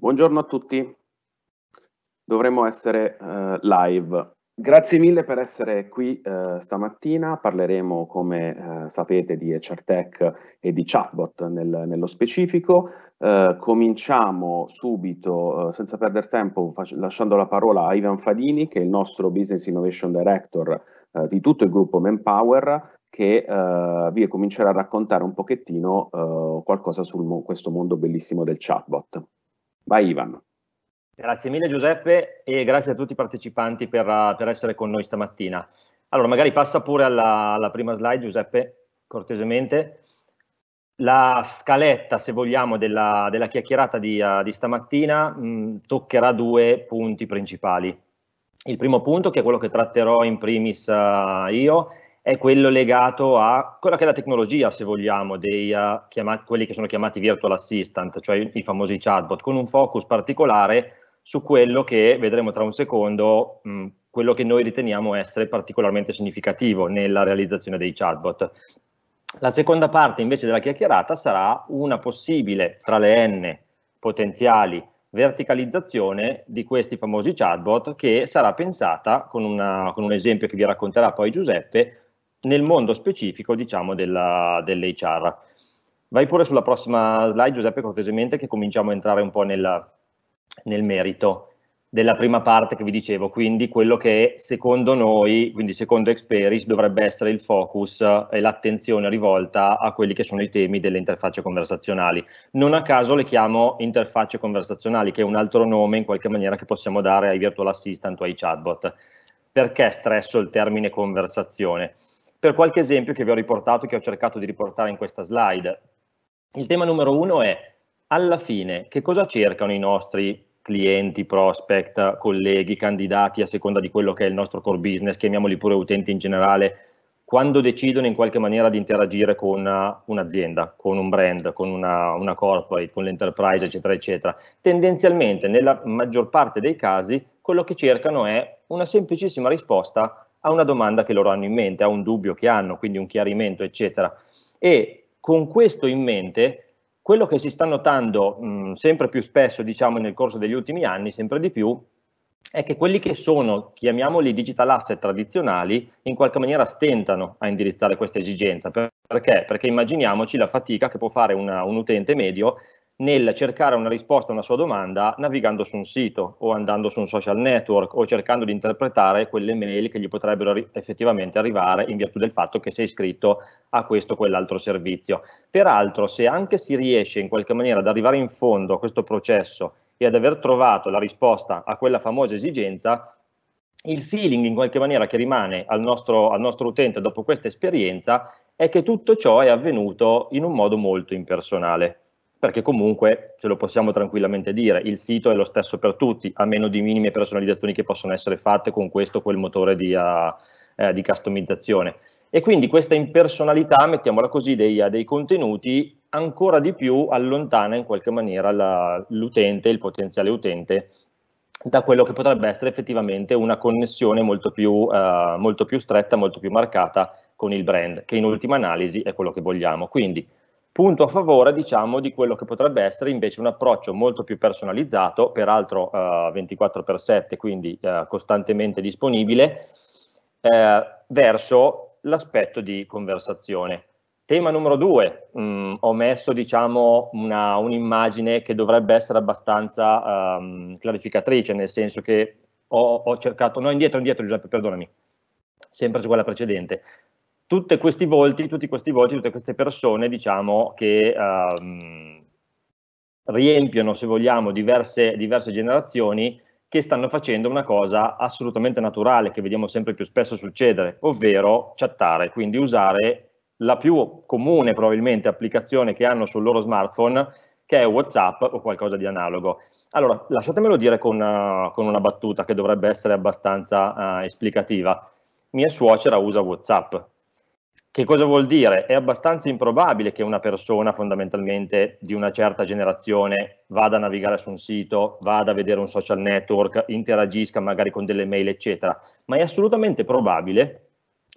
Buongiorno a tutti, dovremmo essere eh, live. Grazie mille per essere qui eh, stamattina, parleremo come eh, sapete di HR e di chatbot nel, nello specifico. Eh, cominciamo subito, eh, senza perdere tempo, lasciando la parola a Ivan Fadini che è il nostro Business Innovation Director eh, di tutto il gruppo Manpower che eh, vi comincerà a raccontare un pochettino qualcosa su questo mondo bellissimo del chatbot. Vai Ivan. Grazie mille Giuseppe e grazie a tutti i partecipanti per, eh, per essere con noi stamattina. Allora, magari passa pure alla, alla prima slide Giuseppe, cortesemente la scaletta, se vogliamo, della, della chiacchierata di, uh, di stamattina mh, mm, toccherà due punti principali. Il primo punto, che è quello che tratterò in primis uh, io, è quello legato a quella che è la tecnologia, se vogliamo, dei, uh, eh, chiamati, quelli che sono chiamati virtual assistant, cioè i famosi chatbot, con un focus particolare su quello che vedremo tra un secondo, mh, mm, quello che noi riteniamo essere particolarmente significativo nella realizzazione dei chatbot. La seconda parte invece della chiacchierata sarà una possibile, tra le N potenziali, verticalizzazione di questi famosi chatbot che sarà pensata, con, una, con un esempio che vi racconterà poi Giuseppe, nel mondo specifico diciamo, della, dell'HR. Vai pure sulla prossima slide Giuseppe cortesemente che cominciamo a entrare un po' nella, nel merito della prima parte che vi dicevo, quindi quello che secondo noi, quindi secondo Experis, dovrebbe essere il focus e l'attenzione rivolta a quelli che sono i temi delle interfacce conversazionali. Non a caso le chiamo interfacce conversazionali, che è un altro nome in qualche maniera che possiamo dare ai virtual assistant o ai chatbot. Perché stresso il termine conversazione? per qualche esempio che vi ho riportato, che ho cercato di riportare in questa slide. Il tema numero uno è, alla fine, che cosa cercano i nostri clienti, prospect, colleghi, candidati, a seconda di quello che è il nostro core business, chiamiamoli pure utenti in generale, quando decidono in qualche maniera di interagire con uh, un'azienda, con un brand, con una, una corporate, con l'enterprise, eccetera, eccetera. Tendenzialmente, nella maggior parte dei casi, quello che cercano è una semplicissima risposta a una domanda che loro hanno in mente, a un dubbio che hanno, quindi un chiarimento, eccetera. E con questo in mente, quello che si sta notando mh, sempre più spesso, diciamo nel corso degli ultimi anni, sempre di più, è che quelli che sono, chiamiamoli digital asset tradizionali, in qualche maniera stentano a indirizzare questa esigenza. Perché? Perché immaginiamoci la fatica che può fare una, un utente medio nel cercare una risposta a una sua domanda navigando su un sito o andando su un social network o cercando di interpretare quelle mail che gli potrebbero arri effettivamente arrivare in virtù del fatto che sei iscritto a questo o quell'altro servizio. Peraltro, se anche si riesce in qualche maniera ad arrivare in fondo a questo processo e ad aver trovato la risposta a quella famosa esigenza, il feeling in qualche maniera che rimane al nostro, al nostro utente dopo questa esperienza è che tutto ciò è avvenuto in un modo molto impersonale perché comunque ce lo possiamo tranquillamente dire, il sito è lo stesso per tutti, a meno di minime personalizzazioni che possono essere fatte con questo o quel motore di, uh, eh, di, customizzazione. E quindi questa impersonalità, mettiamola così, dei, uh, dei contenuti ancora di più allontana in qualche maniera la, l'utente, il potenziale utente, da quello che potrebbe essere effettivamente una connessione molto più, eh, molto più stretta, molto più marcata con il brand, che in ultima analisi è quello che vogliamo. Quindi punto a favore diciamo, di quello che potrebbe essere invece un approccio molto più personalizzato, peraltro eh, 24x7, quindi eh, costantemente disponibile, eh, verso l'aspetto di conversazione. Tema numero due, mh, mm, ho messo diciamo, un'immagine un che dovrebbe essere abbastanza um, clarificatrice, nel senso che ho, ho cercato, no indietro, indietro Giuseppe, perdonami, sempre su quella precedente, tutti questi volti, tutti questi volti, tutte queste persone, diciamo, che ehm, riempiono, se vogliamo, diverse, diverse, generazioni che stanno facendo una cosa assolutamente naturale, che vediamo sempre più spesso succedere, ovvero chattare, quindi usare la più comune probabilmente applicazione che hanno sul loro smartphone, che è WhatsApp o qualcosa di analogo. Allora, lasciatemelo dire con, uh, con una battuta che dovrebbe essere abbastanza uh, esplicativa. Mia suocera usa WhatsApp, che cosa vuol dire? È abbastanza improbabile che una persona fondamentalmente di una certa generazione vada a navigare su un sito, vada a vedere un social network, interagisca magari con delle mail, eccetera, ma è assolutamente probabile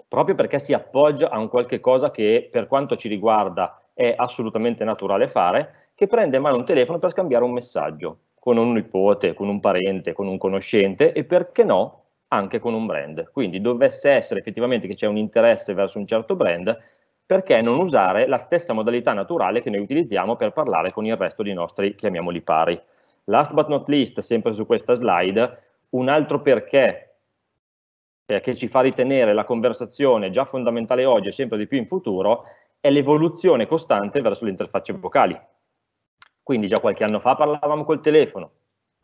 proprio perché si appoggia a un qualche cosa che per quanto ci riguarda è assolutamente naturale fare, che prende in mano un telefono per scambiare un messaggio con un nipote, con un parente, con un conoscente e perché no anche con un brand. Quindi dovesse essere effettivamente che c'è un interesse verso un certo brand, perché non usare la stessa modalità naturale che noi utilizziamo per parlare con il resto dei nostri, chiamiamoli pari. Last but not least, sempre su questa slide, un altro perché eh, che ci fa ritenere la conversazione già fondamentale oggi e sempre di più in futuro è l'evoluzione costante verso le interfacce vocali. Quindi già qualche anno fa parlavamo col telefono,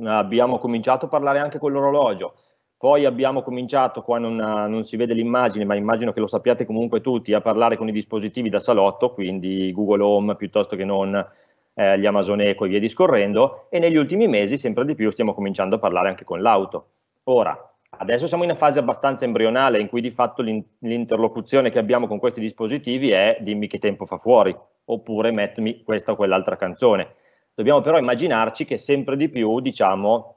abbiamo cominciato a parlare anche con l'orologio, poi abbiamo cominciato, qua non, non, si vede l'immagine, ma immagino che lo sappiate comunque tutti, a parlare con i dispositivi da salotto, quindi Google Home piuttosto che non eh, gli Amazon Eco e via discorrendo, e negli ultimi mesi sempre di più stiamo cominciando a parlare anche con l'auto. Ora, adesso siamo in una fase abbastanza embrionale in cui di fatto l'interlocuzione che abbiamo con questi dispositivi è dimmi che tempo fa fuori, oppure mettimi questa o quell'altra canzone. Dobbiamo però immaginarci che sempre di più, diciamo,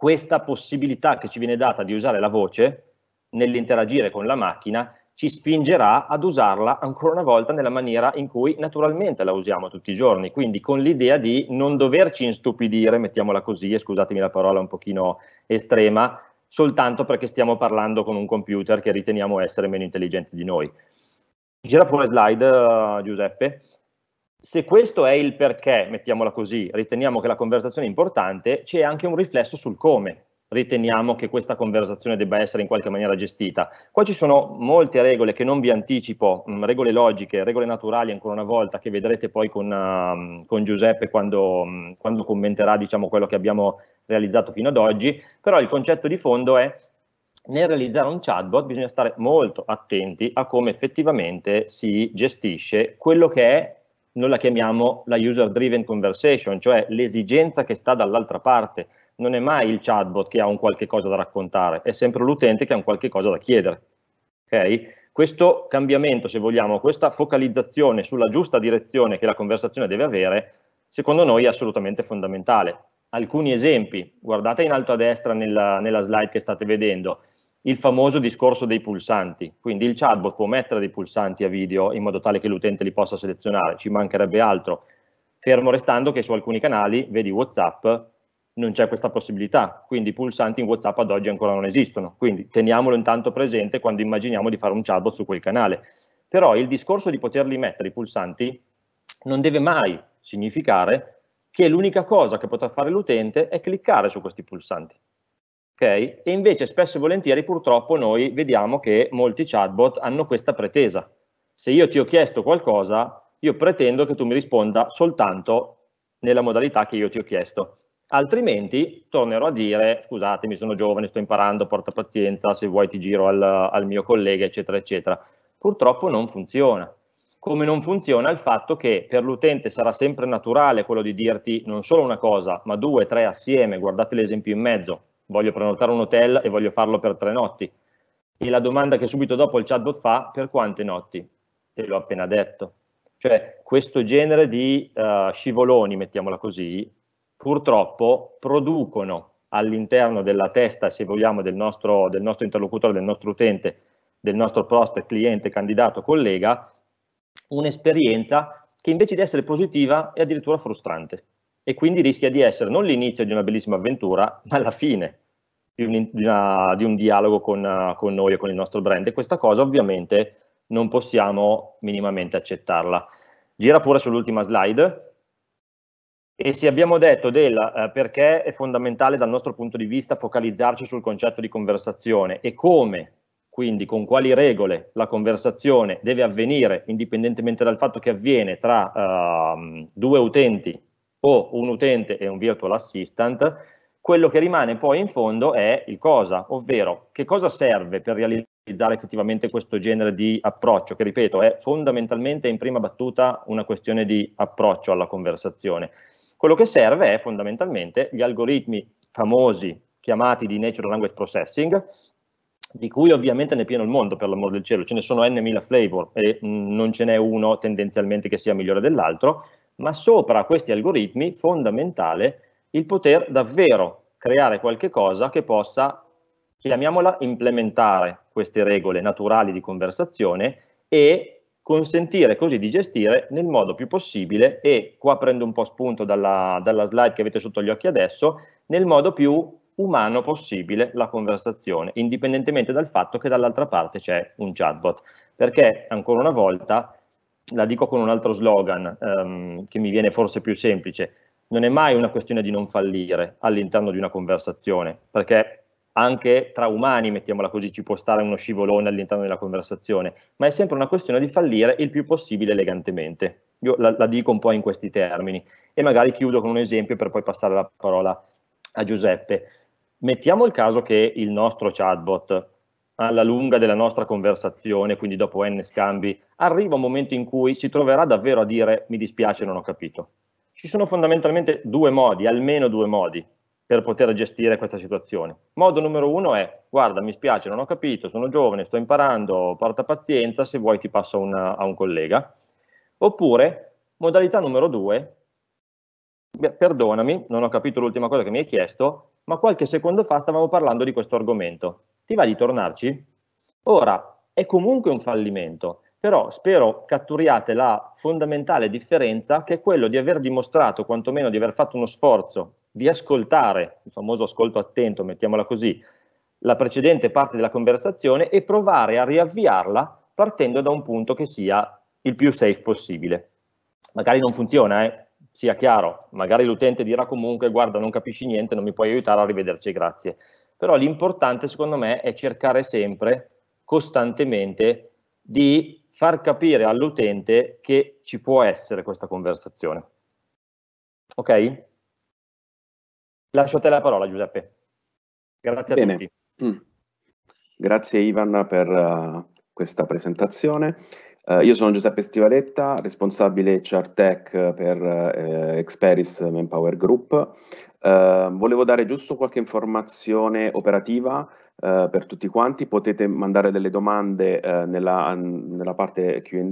questa possibilità che ci viene data di usare la voce nell'interagire con la macchina ci spingerà ad usarla ancora una volta nella maniera in cui naturalmente la usiamo tutti i giorni, quindi con l'idea di non doverci instupidire, mettiamola così, e scusatemi la parola un pochino estrema, soltanto perché stiamo parlando con un computer che riteniamo essere meno intelligente di noi. Gira pure slide, eh, Giuseppe. Se questo è il perché, mettiamola così, riteniamo che la conversazione è importante, c'è anche un riflesso sul come riteniamo che questa conversazione debba essere in qualche maniera gestita. Qua ci sono molte regole che non vi anticipo, mm, regole logiche, regole naturali ancora una volta, che vedrete poi con, um, con Giuseppe quando, mm, quando commenterà diciamo, quello che abbiamo realizzato fino ad oggi, però il concetto di fondo è nel realizzare un chatbot bisogna stare molto attenti a come effettivamente si gestisce quello che è noi la chiamiamo la user driven conversation, cioè l'esigenza che sta dall'altra parte. Non è mai il chatbot che ha un qualche cosa da raccontare, è sempre l'utente che ha un qualche cosa da chiedere. Okay? Questo cambiamento, se vogliamo, questa focalizzazione sulla giusta direzione che la conversazione deve avere, secondo noi è assolutamente fondamentale. Alcuni esempi, guardate in alto a destra nella, nella slide che state vedendo, il famoso discorso dei pulsanti, quindi il chatbot può mettere dei pulsanti a video in modo tale che l'utente li possa selezionare, ci mancherebbe altro, fermo restando che su alcuni canali, vedi Whatsapp, non c'è questa possibilità, quindi i pulsanti in Whatsapp ad oggi ancora non esistono, quindi teniamolo intanto presente quando immaginiamo di fare un chatbot su quel canale. Però il discorso di poterli mettere i pulsanti non deve mai significare che l'unica cosa che potrà fare l'utente è cliccare su questi pulsanti. Okay? E invece spesso e volentieri purtroppo noi vediamo che molti chatbot hanno questa pretesa. Se io ti ho chiesto qualcosa, io pretendo che tu mi risponda soltanto nella modalità che io ti ho chiesto. Altrimenti tornerò a dire, scusatemi, sono giovane, sto imparando, porta pazienza, se vuoi ti giro al, al mio collega, eccetera, eccetera. Purtroppo non funziona. Come non funziona il fatto che per l'utente sarà sempre naturale quello di dirti non solo una cosa, ma due, tre assieme, guardate l'esempio in mezzo, voglio prenotare un hotel e voglio farlo per tre notti. E la domanda che subito dopo il chatbot fa, per quante notti? Te l'ho appena detto. Cioè questo genere di uh, scivoloni, mettiamola così, purtroppo producono all'interno della testa, se vogliamo, del nostro, del nostro interlocutore, del nostro utente, del nostro prospect, cliente, candidato, collega, un'esperienza che invece di essere positiva è addirittura frustrante e quindi rischia di essere non l'inizio di una bellissima avventura, ma la fine di un, di una, di un dialogo con, con noi e con il nostro brand. E questa cosa ovviamente non possiamo minimamente accettarla. Gira pure sull'ultima slide. E se abbiamo detto del eh, perché è fondamentale dal nostro punto di vista focalizzarci sul concetto di conversazione e come, quindi con quali regole la conversazione deve avvenire indipendentemente dal fatto che avviene tra eh, due utenti o un utente e un virtual assistant, quello che rimane poi in fondo è il cosa, ovvero che cosa serve per realizzare effettivamente questo genere di approccio, che ripeto è fondamentalmente in prima battuta una questione di approccio alla conversazione. Quello che serve è fondamentalmente gli algoritmi famosi chiamati di Natural Language Processing, di cui ovviamente ne è pieno il mondo per l'amor del cielo, ce ne sono n mila flavor e mm, non ce n'è uno tendenzialmente che sia migliore dell'altro, ma sopra questi algoritmi fondamentale il poter davvero creare qualche cosa che possa, chiamiamola, implementare queste regole naturali di conversazione e consentire così di gestire nel modo più possibile e qua prendo un po' spunto dalla, dalla slide che avete sotto gli occhi adesso, nel modo più umano possibile la conversazione, indipendentemente dal fatto che dall'altra parte c'è un chatbot. Perché, ancora una volta, la dico con un altro slogan um, che mi viene forse più semplice, non è mai una questione di non fallire all'interno di una conversazione, perché anche tra umani, mettiamola così, ci può stare uno scivolone all'interno della conversazione, ma è sempre una questione di fallire il più possibile elegantemente. Io la, la dico un po' in questi termini e magari chiudo con un esempio per poi passare la parola a Giuseppe. Mettiamo il caso che il nostro chatbot alla lunga della nostra conversazione, quindi dopo n scambi, arriva un momento in cui si troverà davvero a dire mi dispiace, non ho capito. Ci sono fondamentalmente due modi, almeno due modi, per poter gestire questa situazione. Modo numero uno è, guarda, mi spiace, non ho capito, sono giovane, sto imparando, porta pazienza, se vuoi ti passo una, a un collega. Oppure, modalità numero due, perdonami, non ho capito l'ultima cosa che mi hai chiesto, ma qualche secondo fa stavamo parlando di questo argomento ti va di tornarci? Ora, è comunque un fallimento, però spero catturiate la fondamentale differenza che è quello di aver dimostrato, quantomeno di aver fatto uno sforzo di ascoltare, il famoso ascolto attento, mettiamola così, la precedente parte della conversazione e provare a riavviarla partendo da un punto che sia il più safe possibile. Magari non funziona, eh? sia chiaro, magari l'utente dirà comunque guarda non capisci niente, non mi puoi aiutare, arrivederci, grazie però l'importante secondo me è cercare sempre, costantemente, di far capire all'utente che ci può essere questa conversazione. Ok? Lascio a te la parola Giuseppe. Grazie Bene. a tutti. Mm. Grazie Ivan per eh, questa presentazione. Uh, io sono Giuseppe Stivaletta, responsabile HR Tech per uh, Experis Manpower Group. Ehm, volevo dare giusto qualche informazione operativa eh, per tutti quanti, potete mandare delle domande eh, nella, nella, parte Q&A,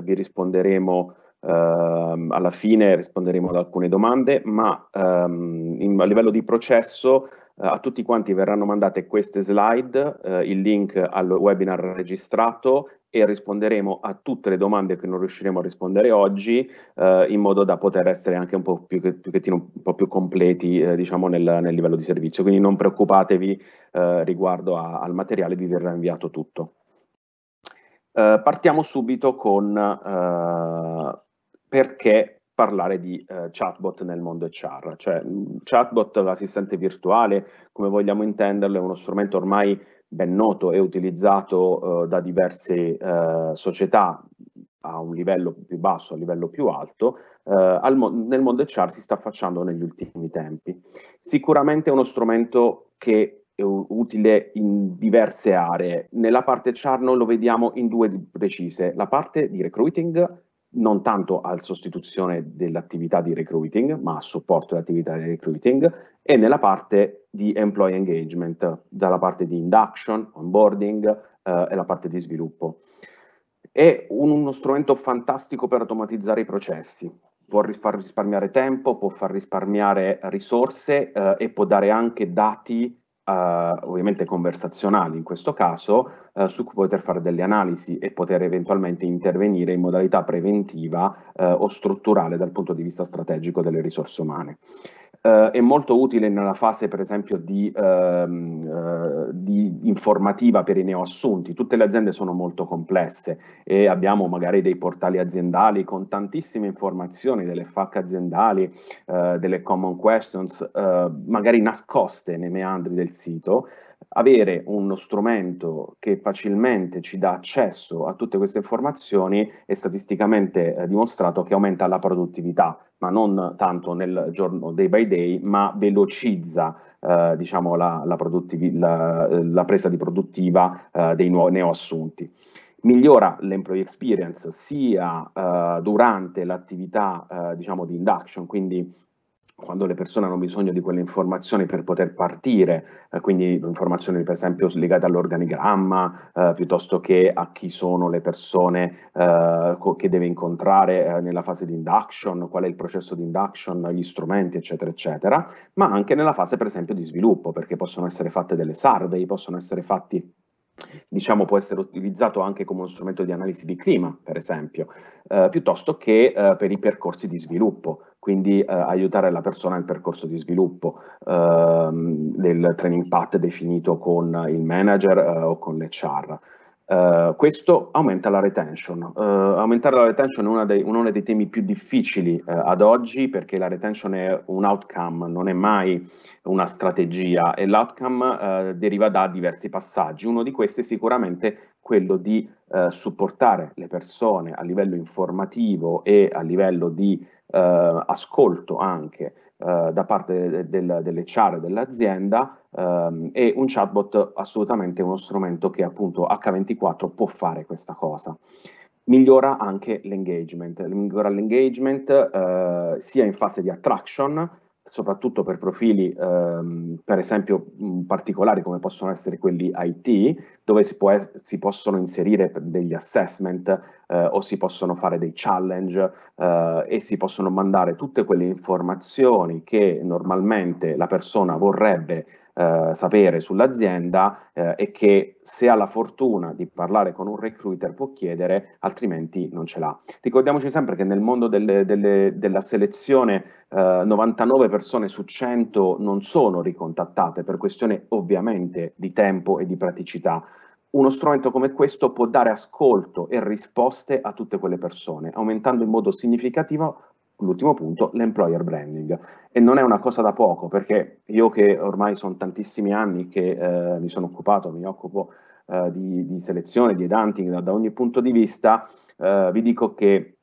vi risponderemo ehm, alla fine, risponderemo ad alcune domande, ma ehm, in, a livello di processo eh, a tutti quanti verranno mandate queste slide, eh, il link al webinar registrato e risponderemo a tutte le domande che non riusciremo a rispondere oggi eh, in modo da poter essere anche un po' più, un po più completi eh, diciamo nel, nel, livello di servizio. Quindi non preoccupatevi eh, riguardo a, al materiale, vi verrà inviato tutto. Eh, partiamo subito con perché parlare di eh, chatbot nel mondo HR. Cioè, mm, chatbot, l'assistente virtuale, come vogliamo intenderlo, è uno strumento ormai ben noto e utilizzato eh, da diverse eh, società a un livello più basso, a un livello più alto, eh, al mo nel mondo HR si sta facendo negli ultimi tempi. Sicuramente è uno strumento che è utile in diverse aree. Nella parte HR noi lo vediamo in due precise, la parte di recruiting non tanto a sostituzione dell'attività di recruiting, ma a supporto dell'attività di recruiting e nella parte di employee engagement, dalla parte di induction, onboarding eh, e la parte di sviluppo. È un, uno strumento fantastico per automatizzare i processi, può far risparmiare tempo, può far risparmiare risorse eh, e può dare anche dati, eh, ovviamente conversazionali in questo caso, eh, su cui poter fare delle analisi e poter eventualmente intervenire in modalità preventiva eh, o strutturale dal punto di vista strategico delle risorse umane. Uh, è molto utile nella fase per esempio di, uh, uh, di, informativa per i neoassunti. Tutte le aziende sono molto complesse e abbiamo magari dei portali aziendali con tantissime informazioni delle FAC aziendali, eh, delle common questions, magari nascoste nei meandri del sito. Avere uno strumento che facilmente ci dà accesso a tutte queste informazioni è statisticamente eh, dimostrato che aumenta la produttività, ma non tanto nel giorno day by day, ma velocizza eh, diciamo, la, la, la, eh, la, presa di produttiva eh, dei nuovi neoassunti migliora l'employee experience sia eh, durante l'attività eh, diciamo di induction, quindi quando le persone hanno bisogno di quelle informazioni per poter partire, eh, quindi informazioni per esempio legate all'organigramma, eh, piuttosto che a chi sono le persone eh, che deve incontrare eh, nella fase di induction, qual è il processo di induction, gli strumenti, eccetera, eccetera, ma anche nella fase per esempio di sviluppo, perché possono essere fatte delle survey, possono essere fatti diciamo può essere utilizzato anche come uno strumento di analisi di clima, per esempio, eh, piuttosto che eh, per i percorsi di sviluppo, quindi eh, aiutare la persona nel percorso di sviluppo ehm, del training path definito con il manager eh, o con l'HR. Uh, eh, questo aumenta la retention. Uh, aumentare la retention è uno dei, uno dei temi più difficili uh, ad oggi perché la retention è un outcome, non è mai una strategia e l'outcome deriva da diversi passaggi. Uno di questi è sicuramente quello di supportare le persone a livello informativo e a livello di eh, ascolto anche eh, da parte del, del, delle CHAR dell'azienda ehm, e un chatbot assolutamente uno strumento che appunto H24 può fare questa cosa. Migliora anche l'engagement, migliora l'engagement eh, sia in fase di attraction soprattutto per profili ehm, per esempio mm, particolari come possono essere quelli IT, dove si, può, si possono inserire degli assessment eh, o si possono fare dei challenge eh, e si possono mandare tutte quelle informazioni che normalmente la persona vorrebbe eh, sapere sull'azienda eh, e che se ha la fortuna di parlare con un recruiter può chiedere, altrimenti non ce l'ha. Ricordiamoci sempre che nel mondo delle, delle, della selezione eh, 99 persone su 100 non sono ricontattate per questione ovviamente di tempo e di praticità uno strumento come questo può dare ascolto e risposte a tutte quelle persone, aumentando in modo significativo l'ultimo punto, l'employer branding. E non è una cosa da poco, perché io che ormai sono tantissimi anni che eh, mi sono occupato, mi occupo eh, di, di, selezione, di edanting da, da, ogni punto di vista, eh, vi dico che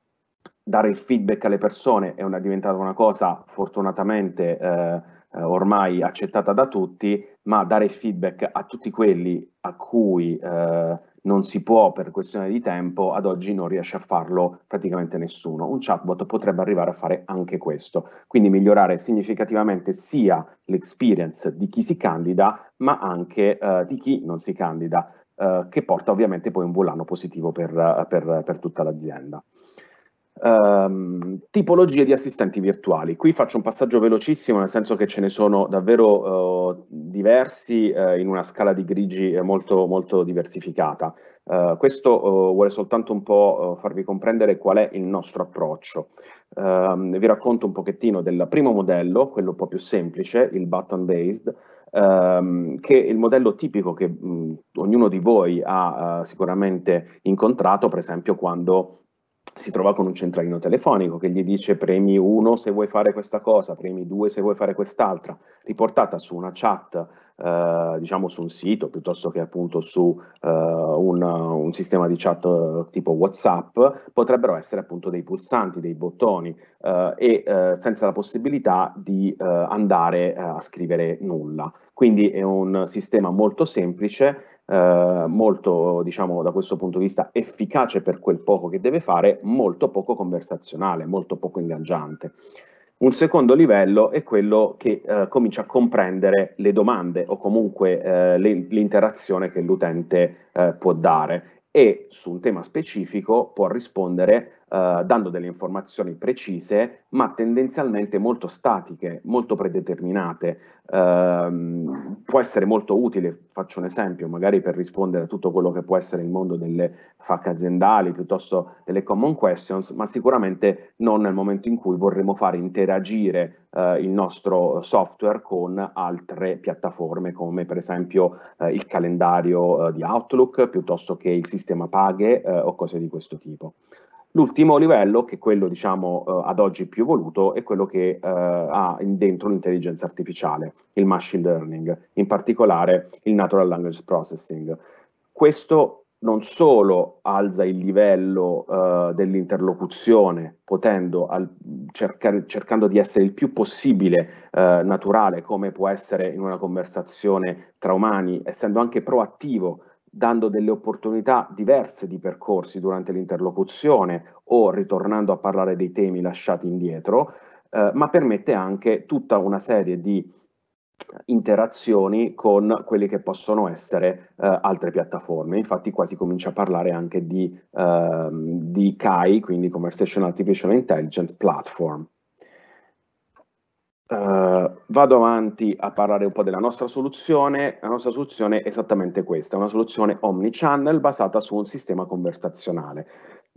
dare il feedback alle persone è, una, è diventata una cosa fortunatamente eh, ormai accettata da tutti, ma dare feedback a tutti quelli a cui eh, non si può per questione di tempo, ad oggi non riesce a farlo praticamente nessuno. Un chatbot potrebbe arrivare a fare anche questo, quindi migliorare significativamente sia l'experience di chi si candida, ma anche eh, di chi non si candida, eh, che porta ovviamente poi un volano positivo per, per, per tutta l'azienda. Um, tipologie di assistenti virtuali. Qui faccio un passaggio velocissimo, nel senso che ce ne sono davvero uh, diversi uh, in una scala di grigi eh, molto, molto diversificata. Uh, questo vuole soltanto un po' farvi comprendere qual è il nostro approccio. Ehm, vi racconto un pochettino del primo modello, quello un po' più semplice, il button based, ehm, che è il modello tipico che mh, ognuno di voi ha sicuramente incontrato, per esempio quando si trova con un centralino telefonico che gli dice premi 1 se vuoi fare questa cosa, premi 2 se vuoi fare quest'altra, riportata su una chat, eh, diciamo su un sito piuttosto che appunto su eh, un, un, sistema di chat eh, tipo Whatsapp, potrebbero essere appunto dei pulsanti, dei bottoni eh, e eh, senza la possibilità di andare a scrivere nulla. Quindi è un sistema molto semplice eh, molto, diciamo, da questo punto di vista efficace per quel poco che deve fare, molto poco conversazionale, molto poco ingaggiante. Un secondo livello è quello che eh, comincia a comprendere le domande o comunque eh, l'interazione che l'utente eh, può dare e su un tema specifico può rispondere eh, dando delle informazioni precise, ma tendenzialmente molto statiche, molto predeterminate. Eh, può essere molto utile, faccio un esempio, magari per rispondere a tutto quello che può essere il mondo delle facche aziendali, piuttosto delle common questions, ma sicuramente non nel momento in cui vorremmo fare interagire eh, il nostro software con altre piattaforme, come per esempio eh, il calendario eh, di Outlook, piuttosto che il sistema paghe o cose di questo tipo. L'ultimo livello, che è quello diciamo, eh, ad oggi più voluto, è quello che eh, ha dentro l'intelligenza artificiale, il machine learning, in particolare il natural language processing. Questo non solo alza il livello eh, dell'interlocuzione, potendo al, cercare, cercando di essere il più possibile eh, naturale, come può essere in una conversazione tra umani, essendo anche proattivo dando delle opportunità diverse di percorsi durante l'interlocuzione o ritornando a parlare dei temi lasciati indietro, eh, ma permette anche tutta una serie di interazioni con quelle che possono essere eh, altre piattaforme. Infatti qua si comincia a parlare anche di, eh, di CAI, quindi Conversation Artificial Intelligence Platform. Eh, vado avanti a parlare un po' della nostra soluzione. La nostra soluzione è esattamente questa, una soluzione omnichannel basata su un sistema conversazionale,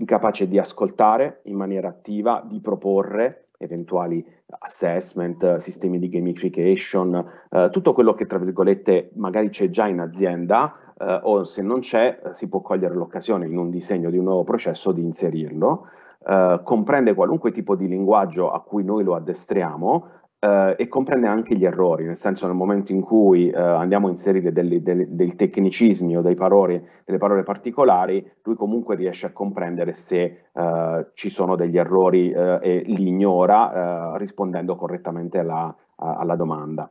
capace di ascoltare in maniera attiva, di proporre eventuali assessment, sistemi di gamification, uh, tutto quello che tra virgolette magari c'è già in azienda uh, o se non c'è si può cogliere l'occasione in un disegno di un nuovo processo di inserirlo. comprende qualunque tipo di linguaggio a cui noi lo addestriamo, eh, e comprende anche gli errori, nel senso nel momento in cui eh, andiamo a inserire dei, tecnicismi o parole, delle parole particolari, lui comunque riesce a comprendere se eh, ci sono degli errori eh, e li ignora eh, rispondendo correttamente alla, alla domanda.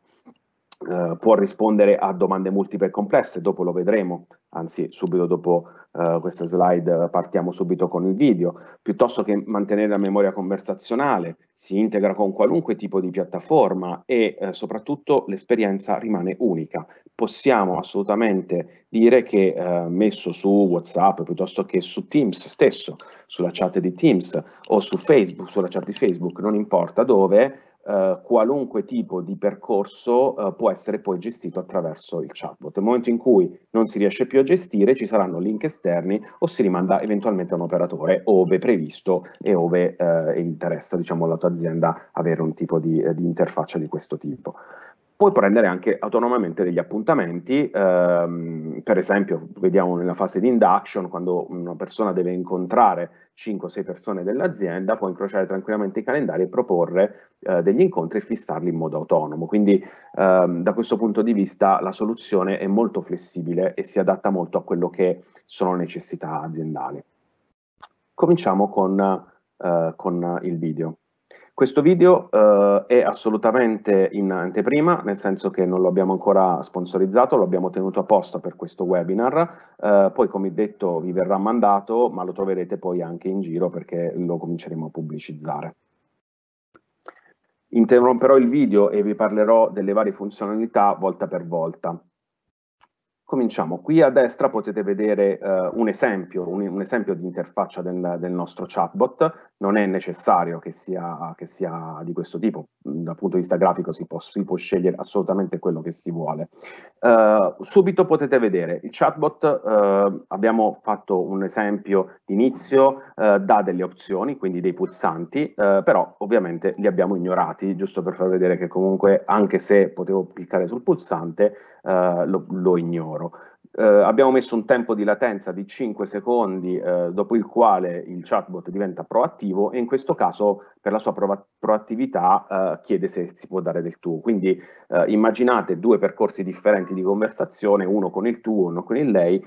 Uh, può rispondere a domande multiple e complesse, dopo lo vedremo, anzi subito dopo uh, questa slide eh, partiamo subito con il video, piuttosto che mantenere la memoria conversazionale, si integra con qualunque tipo di piattaforma e uh, soprattutto l'esperienza rimane unica. Possiamo assolutamente dire che messo su WhatsApp piuttosto che su Teams stesso, sulla chat di Teams o su Facebook, sulla chat di Facebook, non importa dove, eh, qualunque tipo di percorso eh, può essere poi gestito attraverso il chatbot. Nel momento in cui non si riesce più a gestire ci saranno link esterni o si rimanda eventualmente a un operatore ove previsto e ove eh, interessa diciamo, alla tua azienda avere un tipo di, eh, di interfaccia di questo tipo. Puoi prendere anche autonomamente degli appuntamenti, ehm, per esempio vediamo nella fase di induction, quando una persona deve incontrare 5-6 persone dell'azienda, può incrociare tranquillamente i calendari e proporre eh, degli incontri e fissarli in modo autonomo. Quindi ehm, da questo punto di vista la soluzione è molto flessibile e si adatta molto a quello che sono necessità aziendali. Cominciamo con, eh, con il video. Questo video eh, è assolutamente in anteprima, nel senso che non lo abbiamo ancora sponsorizzato, lo abbiamo tenuto apposta per questo webinar, eh, poi come detto vi verrà mandato, ma lo troverete poi anche in giro perché lo cominceremo a pubblicizzare. Interromperò il video e vi parlerò delle varie funzionalità volta per volta. Cominciamo, qui a destra potete vedere eh, un, esempio, un, un esempio, di interfaccia del, del, nostro chatbot, non è necessario che sia, che sia, di questo tipo, mm, dal punto di vista grafico si può, si può scegliere assolutamente quello che si vuole. Eh, subito potete vedere, il chatbot, eh, abbiamo fatto un esempio d'inizio, eh, dà delle opzioni, quindi dei pulsanti, eh, però ovviamente li abbiamo ignorati, giusto per far vedere che comunque anche se potevo cliccare sul pulsante eh, lo, lo ignoro loro. Eh, abbiamo messo un tempo di latenza di 5 secondi eh, dopo il quale il chatbot diventa proattivo e in questo caso per la sua pro proattività eh, chiede se si può dare del tu. Quindi eh, immaginate due percorsi differenti di conversazione, uno con il tu, uno con il lei,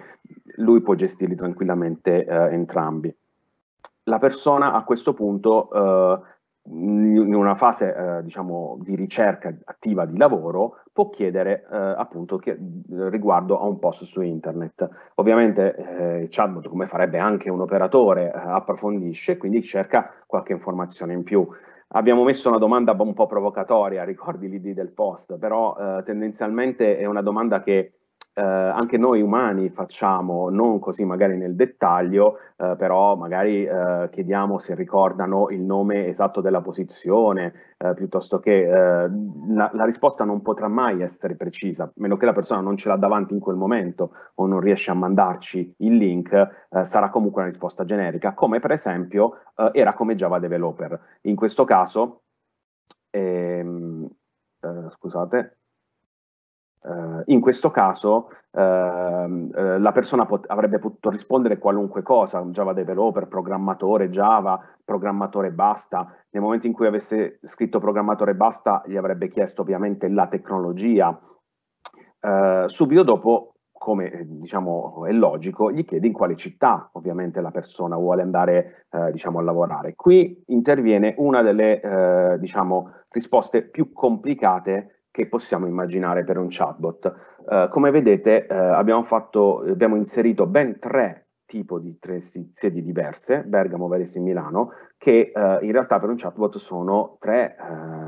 lui può gestirli tranquillamente eh, entrambi. La persona a questo punto eh, in una fase eh, diciamo, di ricerca attiva di lavoro può chiedere eh, appunto che, riguardo a un post su internet. Ovviamente eh, il chatbot, come farebbe anche un operatore, eh, approfondisce e quindi cerca qualche informazione in più. Abbiamo messo una domanda un po' provocatoria, ricordi l'ID del post, però eh, tendenzialmente è una domanda che eh, anche noi umani facciamo, non così magari nel dettaglio, eh, però magari eh, chiediamo se ricordano il nome esatto della posizione, eh, piuttosto che eh, la, la, risposta non potrà mai essere precisa, a meno che la persona non ce l'ha davanti in quel momento o non riesce a mandarci il link, eh, sarà comunque una risposta generica, come per esempio era come Java Developer. In questo caso, ehm, scusate, Uh, in questo caso uh, uh, la persona pot- avrebbe potuto rispondere qualunque cosa, un Java developer, programmatore, Java, programmatore basta. Nel momento in cui avesse scritto programmatore basta, gli avrebbe chiesto ovviamente la tecnologia. Eh, subito dopo, come diciamo è logico, gli chiede in quale città ovviamente la persona vuole andare diciamo, a lavorare. Qui interviene una delle diciamo, risposte più complicate che possiamo immaginare per un chatbot. Uh, come vedete uh, abbiamo, fatto, abbiamo, inserito ben tre tipi di tre sedi diverse, Bergamo, Varese e Milano, che uh, in realtà per un chatbot sono tre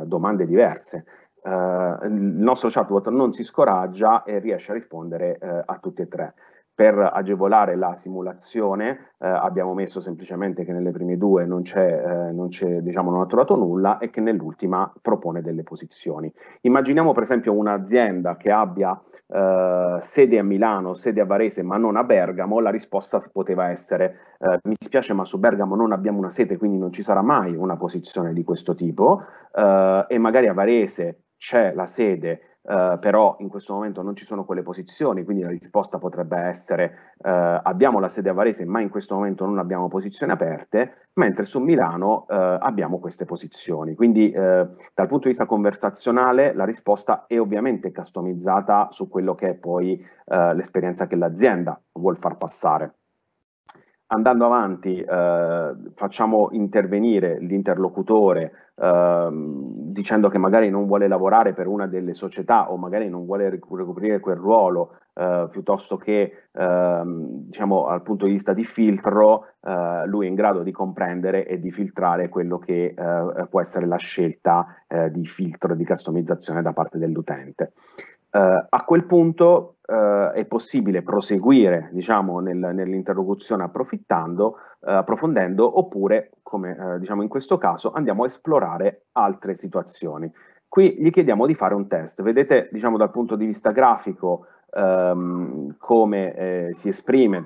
domande diverse. il nostro chatbot non si scoraggia e riesce a rispondere a tutte e tre. Per agevolare la simulazione eh, abbiamo messo semplicemente che nelle prime due non c'è, eh, non c'è, diciamo, non ha trovato nulla e che nell'ultima propone delle posizioni. Immaginiamo per esempio un'azienda che abbia eh, sede a Milano, sede a Varese ma non a Bergamo, la risposta poteva essere eh, mi spiace ma su Bergamo non abbiamo una sede quindi non ci sarà mai una posizione di questo tipo eh, e magari a Varese c'è la sede eh, però in questo momento non ci sono quelle posizioni, quindi la risposta potrebbe essere uh, abbiamo la sede a Varese, ma in questo momento non abbiamo posizioni aperte, mentre su Milano uh, abbiamo queste posizioni. Quindi dal punto di vista conversazionale la risposta è ovviamente customizzata su quello che è poi l'esperienza che l'azienda vuol far passare andando avanti eh, facciamo intervenire l'interlocutore eh, dicendo che magari non vuole lavorare per una delle società o magari non vuole ricoprire quel ruolo eh, piuttosto che ehm, diciamo dal punto di vista di filtro eh, lui è in grado di comprendere e di filtrare quello che eh, può essere la scelta eh, di filtro e di customizzazione da parte dell'utente. Uh, a quel punto uh, è possibile proseguire diciamo, nel, nell'interlocuzione approfittando, uh, approfondendo, oppure, come diciamo in questo caso, andiamo a esplorare altre situazioni. Qui gli chiediamo di fare un test. Vedete, diciamo, dal punto di vista grafico, ehm, come eh, si esprime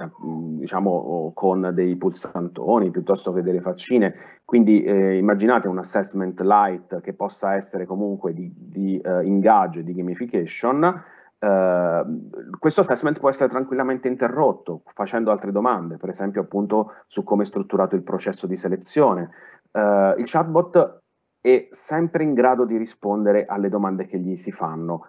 diciamo, con dei pulsantoni piuttosto che delle faccine, quindi eh, immaginate un assessment light che possa essere comunque di, di eh, ingaggio e di gamification, Uh, questo assessment può essere tranquillamente interrotto facendo altre domande, per esempio appunto su come è strutturato il processo di selezione. Uh, il chatbot è sempre in grado di rispondere alle domande che gli si fanno,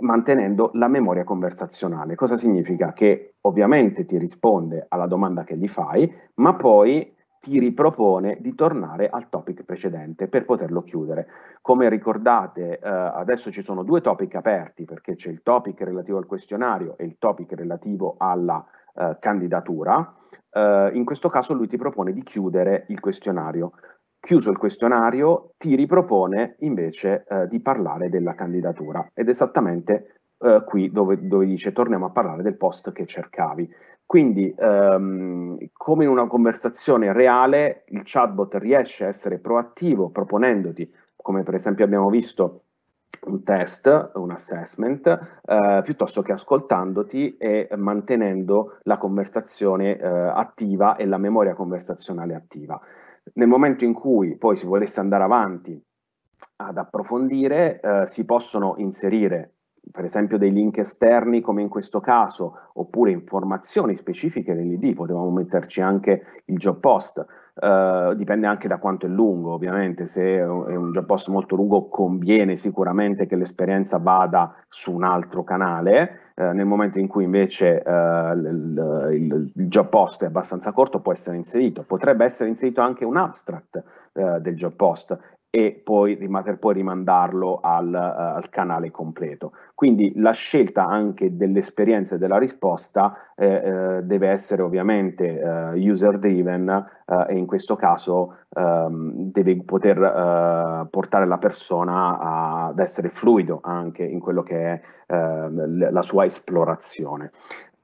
mantenendo la memoria conversazionale. Cosa significa? Che ovviamente ti risponde alla domanda che gli fai, ma poi ti ripropone di tornare al topic precedente per poterlo chiudere. Come ricordate, eh, adesso ci sono due topic aperti, perché c'è il topic relativo al questionario e il topic relativo alla eh, candidatura. Eh, in questo caso lui ti propone di chiudere il questionario. Chiuso il questionario, ti ripropone invece eh, di parlare della candidatura ed esattamente eh, qui dove, dove, dice torniamo a parlare del post che cercavi. Quindi, ehm, come in una conversazione reale, il chatbot riesce a essere proattivo proponendoti, come per esempio abbiamo visto un test, un assessment, eh, piuttosto che ascoltandoti e mantenendo la conversazione eh, attiva e la memoria conversazionale attiva. Nel momento in cui poi si volesse andare avanti ad approfondire, eh, si possono inserire per esempio dei link esterni come in questo caso, oppure informazioni specifiche nell'ID, potevamo metterci anche il job post, eh, dipende anche da quanto è lungo ovviamente, se è un job post molto lungo conviene sicuramente che l'esperienza vada su un altro canale, eh, nel momento in cui invece eh, il, il, il, job post è abbastanza corto può essere inserito, potrebbe essere inserito anche un abstract eh, del job post e poi per poi rimandarlo al, eh, al, canale completo. Quindi la scelta anche dell'esperienza e della risposta eh, eh, deve essere ovviamente eh, user driven eh, e in questo caso ehm, deve poter eh, portare la persona a, ad essere fluido anche in quello che è ehm, la sua esplorazione.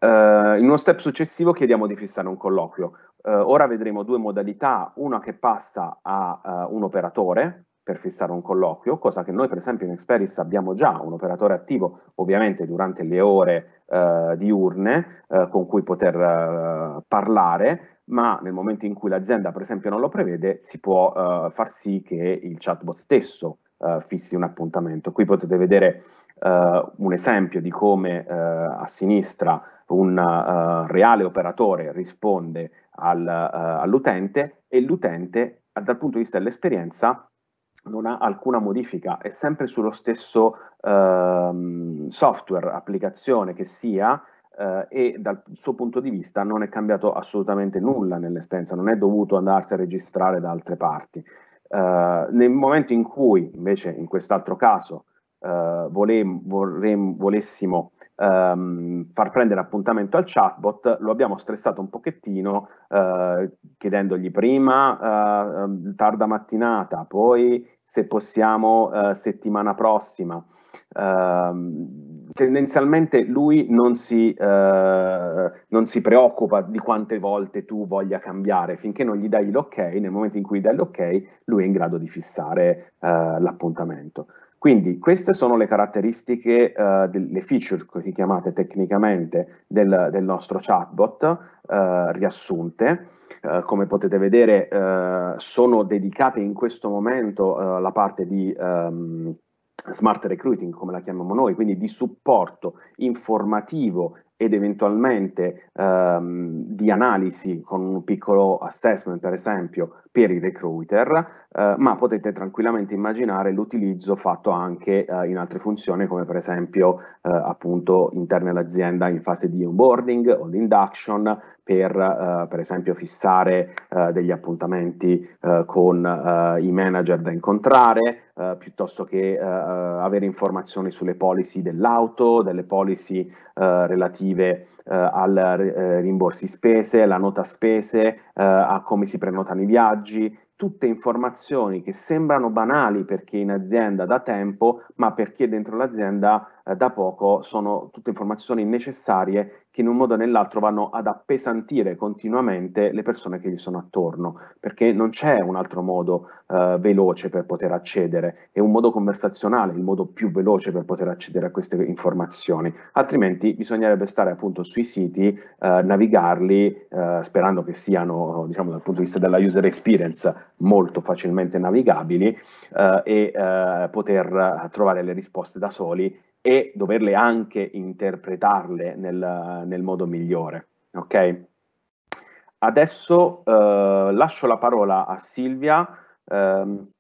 in uno step successivo chiediamo di fissare un colloquio, eh, ora vedremo due modalità, una che passa a uh, un operatore per fissare un colloquio, cosa che noi per esempio in Experis abbiamo già, un operatore attivo ovviamente durante le ore uh, diurne uh, con cui poter parlare, ma nel momento in cui l'azienda per esempio non lo prevede si può far sì che il chatbot stesso fissi un appuntamento. Qui potete vedere eh, un esempio di come eh, a sinistra un eh, reale operatore risponde al, all'utente e l'utente dal punto di vista dell'esperienza non ha alcuna modifica, è sempre sullo stesso ehm, software, applicazione che sia eh, e dal suo punto di vista non è cambiato assolutamente nulla nell'esperienza, non è dovuto andarsi a registrare da altre parti. Eh, nel momento in cui invece in quest'altro caso eh, volem, vorrem, volessimo ehm, far prendere appuntamento al chatbot, lo abbiamo stressato un pochettino eh, chiedendogli prima eh, ehm, tarda mattinata, poi se possiamo eh, settimana prossima. Ehm, tendenzialmente lui non si, eh, non si preoccupa di quante volte tu voglia cambiare, finché non gli dai l'ok, nel momento in cui gli dai l'ok, lui è in grado di fissare eh, l'appuntamento. Quindi queste sono le caratteristiche, eh, delle feature così chiamate tecnicamente del, del nostro chatbot eh, riassunte. Eh, come potete vedere eh, sono dedicate in questo momento eh, alla parte di ehm, smart recruiting, come la chiamiamo noi, quindi di supporto informativo ed eventualmente ehm, di analisi con un piccolo assessment per esempio per i recruiter, eh, ma potete tranquillamente immaginare l'utilizzo fatto anche eh, in altre funzioni come per esempio eh, appunto interne all'azienda in fase di onboarding o di induction per, eh, per esempio fissare eh, degli appuntamenti eh, con i manager da incontrare, eh, piuttosto che eh, eh, avere informazioni sulle policy dell'auto, delle policy eh, relative eh, al rimborsi spese, la nota spese, a come si prenotano i viaggi, tutte informazioni che sembrano banali per chi è in azienda da tempo, ma per chi è dentro l'azienda eh, da poco sono tutte informazioni necessarie che in un modo o nell'altro vanno ad appesantire continuamente le persone che gli sono attorno, perché non c'è un altro modo eh, veloce per poter accedere, è un modo conversazionale, il modo più veloce per poter accedere a queste informazioni, altrimenti bisognerebbe stare appunto sui siti, eh, navigarli eh, sperando che siano, diciamo dal punto di vista della user experience, molto facilmente navigabili eh, e poter trovare le risposte da soli e doverle anche interpretarle nel, nel modo migliore. Okay? Adesso eh, lascio la parola a Silvia, ehm,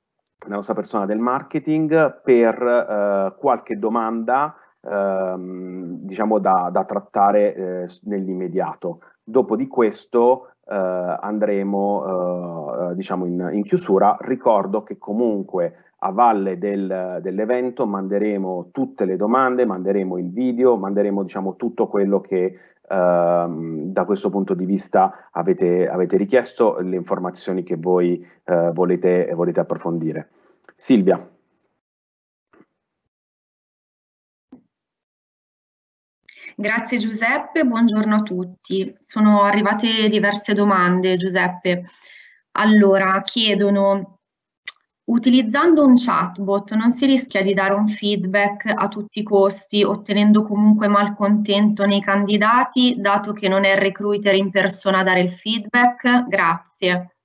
la nostra persona del marketing, per eh, qualche domanda ehm, diciamo da, da trattare eh, nell'immediato. Dopo di questo eh, andremo eh, diciamo in, in chiusura. Ricordo che comunque a valle del, dell'evento manderemo tutte le domande, manderemo il video, manderemo diciamo, tutto quello che ehm, da questo punto di vista avete, avete richiesto, le informazioni che voi eh, volete, volete approfondire. Silvia. Grazie Giuseppe, buongiorno a tutti. Sono arrivate diverse domande Giuseppe. Allora, chiedono Utilizzando un chatbot non si rischia di dare un feedback a tutti i costi, ottenendo comunque malcontento nei candidati, dato che non è il recruiter in persona a dare il feedback? Grazie.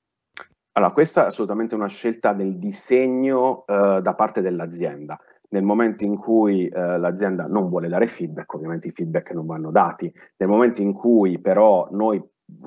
Allora, questa è assolutamente una scelta del disegno eh, da parte dell'azienda. Nel momento in cui eh, l'azienda non vuole dare feedback, ovviamente i feedback non vanno dati. Nel momento in cui però noi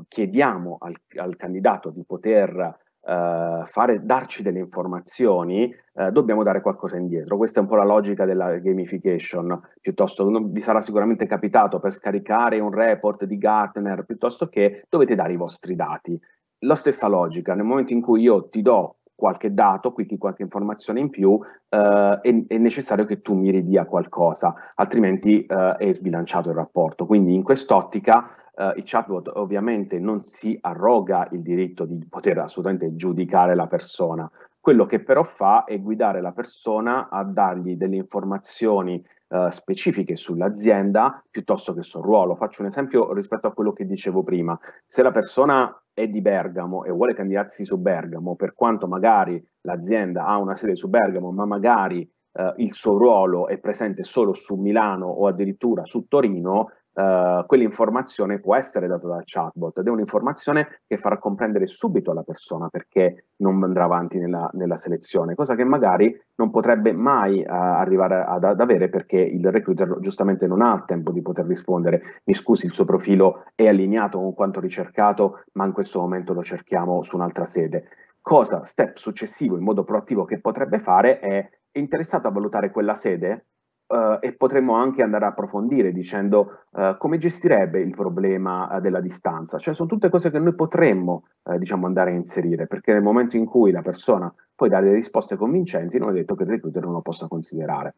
chiediamo al, al candidato di poter eh, fare, darci delle informazioni, eh, dobbiamo dare qualcosa indietro. Questa è un po' la logica della gamification, piuttosto non vi sarà sicuramente capitato per scaricare un report di Gartner, piuttosto che dovete dare i vostri dati. La stessa logica, nel momento in cui io ti do qualche dato, quindi qualche informazione in più, eh, è, è, necessario che tu mi ridia qualcosa, altrimenti eh, è sbilanciato il rapporto. Quindi in quest'ottica Uh, il chatbot ovviamente non si arroga il diritto di poter assolutamente giudicare la persona, quello che però fa è guidare la persona a dargli delle informazioni uh, specifiche sull'azienda piuttosto che sul ruolo. Faccio un esempio rispetto a quello che dicevo prima. Se la persona è di Bergamo e vuole candidarsi su Bergamo, per quanto magari l'azienda ha una sede su Bergamo, ma magari eh, il suo ruolo è presente solo su Milano o addirittura su Torino, eh, quell'informazione può essere data dal chatbot ed è un'informazione che farà comprendere subito alla persona perché non andrà avanti nella, nella selezione, cosa che magari non potrebbe mai uh, arrivare ad, ad, avere perché il recruiter giustamente non ha il tempo di poter rispondere, mi scusi il suo profilo è allineato con quanto ricercato, ma in questo momento lo cerchiamo su un'altra sede. Cosa, step successivo in modo proattivo che potrebbe fare è interessato a valutare quella sede? Uh, e potremmo anche andare a approfondire dicendo uh, come gestirebbe il problema uh, della distanza. Cioè sono tutte cose che noi potremmo diciamo andare a inserire, perché nel momento in cui la persona poi dà delle risposte convincenti, non è detto che il recruiter non lo possa considerare.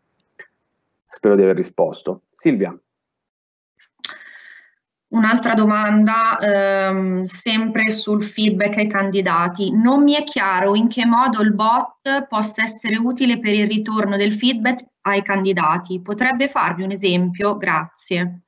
Spero di aver risposto. Silvia. Un'altra domanda, ehm, sempre sul feedback ai candidati. Non mi è chiaro in che modo il bot possa essere utile per il ritorno del feedback ai candidati. Potrebbe farvi un esempio? Grazie.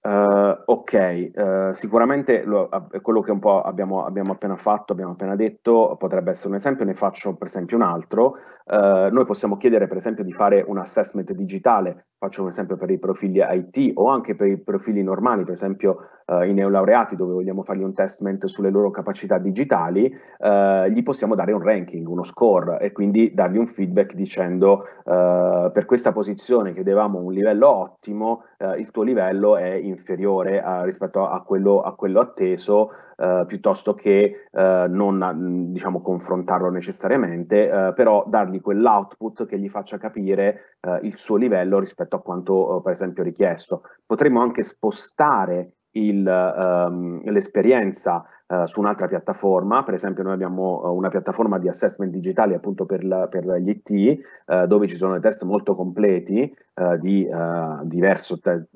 Uh, ok, uh, sicuramente lo, quello che un po' abbiamo, abbiamo, appena fatto, abbiamo appena detto, potrebbe essere un esempio, ne faccio per esempio un altro. Eh, noi possiamo chiedere per esempio di fare un assessment digitale faccio un esempio per i profili IT o anche per i profili normali, per esempio eh, i neolaureati dove vogliamo fargli un testament sulle loro capacità digitali, eh, gli possiamo dare un ranking, uno score e quindi dargli un feedback dicendo eh, per questa posizione chiedevamo un livello ottimo, eh, il tuo livello è inferiore a, eh, rispetto a quello, a quello atteso, eh, piuttosto che non diciamo, confrontarlo necessariamente, però dargli quell'output che gli faccia capire eh, il suo livello rispetto a quanto eh, per esempio richiesto. Potremmo anche spostare il, ehm, l'esperienza eh, su un'altra piattaforma, per esempio noi abbiamo eh, una piattaforma di assessment digitali appunto per, la, per gli IT eh, dove ci sono dei test molto completi eh, di eh, diverso te-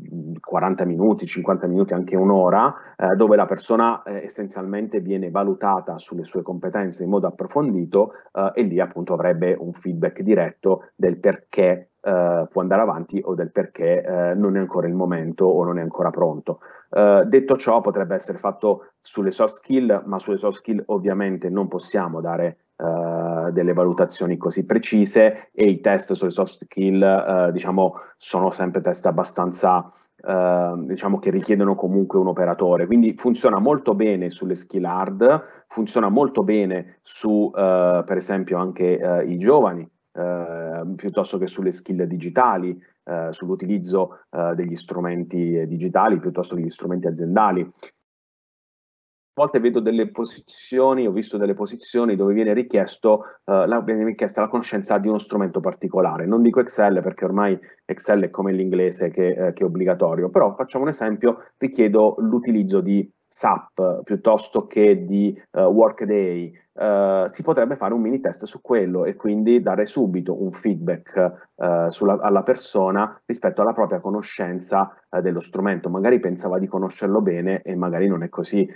40 minuti, 50 minuti, anche un'ora, eh, dove la persona essenzialmente viene valutata sulle sue competenze in modo approfondito e lì appunto avrebbe un feedback diretto del perché eh, può andare avanti o del perché eh, non è ancora il momento o non è ancora pronto. Eh, detto ciò, potrebbe essere fatto sulle soft skill, ma sulle soft skill ovviamente non possiamo dare eh, delle valutazioni così precise e i test sulle soft skill, eh, diciamo, sono sempre test abbastanza Uh, diciamo che richiedono comunque un operatore. Quindi funziona molto bene sulle skill hard, funziona molto bene su uh, per esempio anche uh, i giovani eh, piuttosto che sulle skill digitali, eh, sull'utilizzo eh, degli strumenti eh, digitali piuttosto che degli strumenti aziendali. A volte vedo delle posizioni, ho visto delle posizioni dove viene, richiesto, eh, la, viene richiesta la conoscenza di uno strumento particolare. Non dico Excel perché ormai Excel è come l'inglese che, eh, che è obbligatorio, però facciamo un esempio, richiedo l'utilizzo di SAP piuttosto che di uh, Workday, uh, si potrebbe fare un mini test su quello e quindi dare subito un feedback uh, sulla, alla persona rispetto alla propria conoscenza dello strumento. Magari pensava di conoscerlo bene e magari non è così,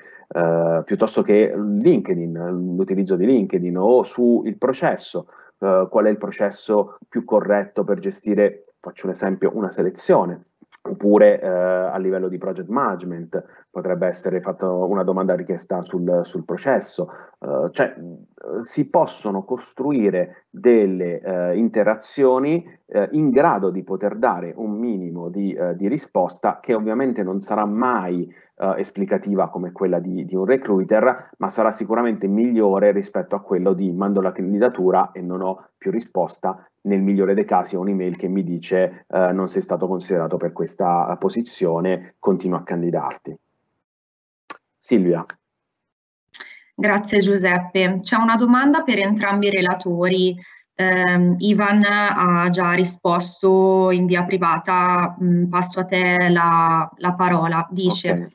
piuttosto che LinkedIn, l'utilizzo di LinkedIn o sul processo. qual è il processo più corretto per gestire, faccio un esempio, una selezione oppure eh, a livello di project management potrebbe essere fatta una domanda richiesta sul, sul processo, eh, cioè eh, si possono costruire delle eh, interazioni eh, in grado di poter dare un minimo di, eh, di risposta che ovviamente non sarà mai eh, esplicativa come quella di, di, un recruiter, ma sarà sicuramente migliore rispetto a quello di mando la candidatura e non ho più risposta. Nel migliore dei casi ho un'email che mi dice eh, non sei stato considerato per questa eh, posizione, continua a candidarti. Silvia. Grazie Giuseppe. C'è una domanda per entrambi i relatori. Um, Ivan ha già risposto in via privata, um, passo a te la, la parola. Dice, okay.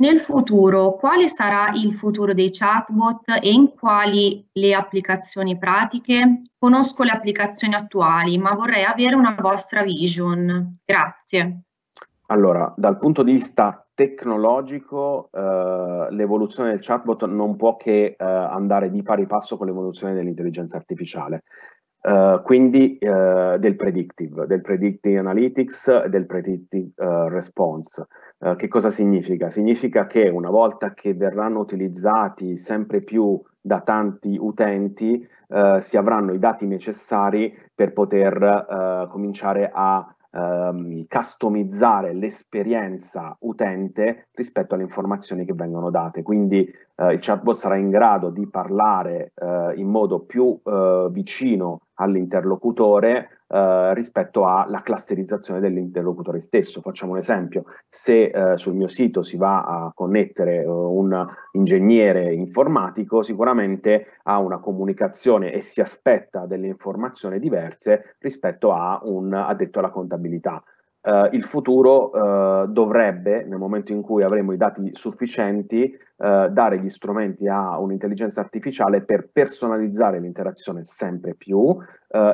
Nel futuro, quale sarà il futuro dei chatbot e in quali le applicazioni pratiche? Conosco le applicazioni attuali, ma vorrei avere una vostra vision. Grazie. Allora, dal punto di vista tecnologico, eh, l'evoluzione del chatbot non può che eh, andare di pari passo con l'evoluzione dell'intelligenza artificiale. Uh, quindi uh, del predictive, del predictive analytics e del predictive uh, response. che cosa significa? Significa che una volta che verranno utilizzati sempre più da tanti utenti, si avranno i dati necessari per poter cominciare a ehm, customizzare l'esperienza utente rispetto alle informazioni che vengono date. Quindi eh, il chatbot sarà in grado di parlare eh, in modo più eh, vicino all'interlocutore eh, rispetto alla clusterizzazione dell'interlocutore stesso. Facciamo un esempio, se eh, sul mio sito si va a connettere eh, un ingegnere informatico, sicuramente ha una comunicazione e si aspetta delle informazioni diverse rispetto a un addetto alla contabilità. Uh, il futuro uh, dovrebbe, nel momento in cui avremo i dati sufficienti, uh, dare gli strumenti a un'intelligenza artificiale per personalizzare l'interazione sempre più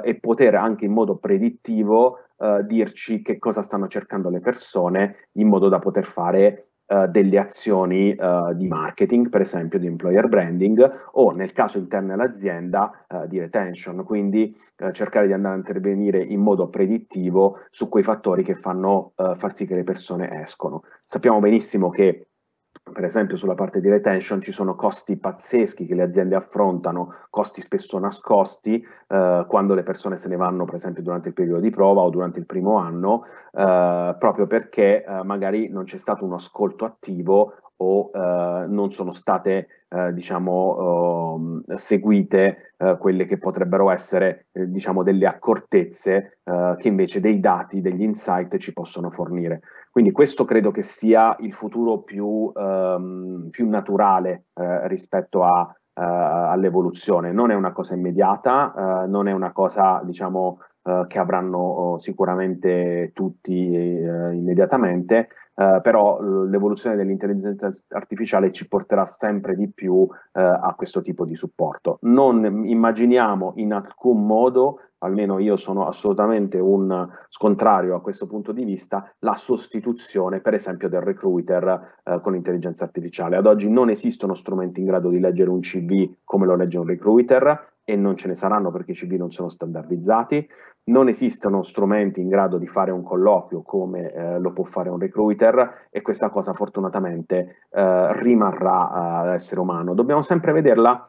e poter anche in modo predittivo dirci che cosa stanno cercando le persone in modo da poter fare eh, delle azioni eh, di marketing, per esempio di employer branding o nel caso interno all'azienda eh, di retention, quindi eh, cercare di andare a intervenire in modo predittivo su quei fattori che fanno eh, far sì che le persone escono. Sappiamo benissimo che per esempio sulla parte di retention ci sono costi pazzeschi che le aziende affrontano, costi spesso nascosti, eh, quando le persone se ne vanno per esempio durante il periodo di prova o durante il primo anno, eh, proprio perché eh, magari non c'è stato un ascolto attivo o eh, non sono state eh, diciamo, ehm, seguite eh, quelle che potrebbero essere diciamo, delle accortezze che invece dei dati, degli insight ci possono fornire. Quindi questo credo che sia il futuro più, ehm, più naturale eh, rispetto a, eh, all'evoluzione. Non è una cosa immediata, eh, non è una cosa diciamo, eh, che avranno oh, sicuramente tutti eh, immediatamente, Uh, però l'evoluzione dell'intelligenza artificiale ci porterà sempre di più uh, a questo tipo di supporto. Non immaginiamo in alcun modo, almeno io sono assolutamente un scontrario a questo punto di vista, la sostituzione per esempio del recruiter uh, con intelligenza artificiale. Ad oggi non esistono strumenti in grado di leggere un CV come lo legge un recruiter, e non ce ne saranno perché i CV non sono standardizzati, non esistono strumenti in grado di fare un colloquio come eh, lo può fare un recruiter e questa cosa fortunatamente eh, rimarrà all'essere eh, umano. Dobbiamo sempre vederla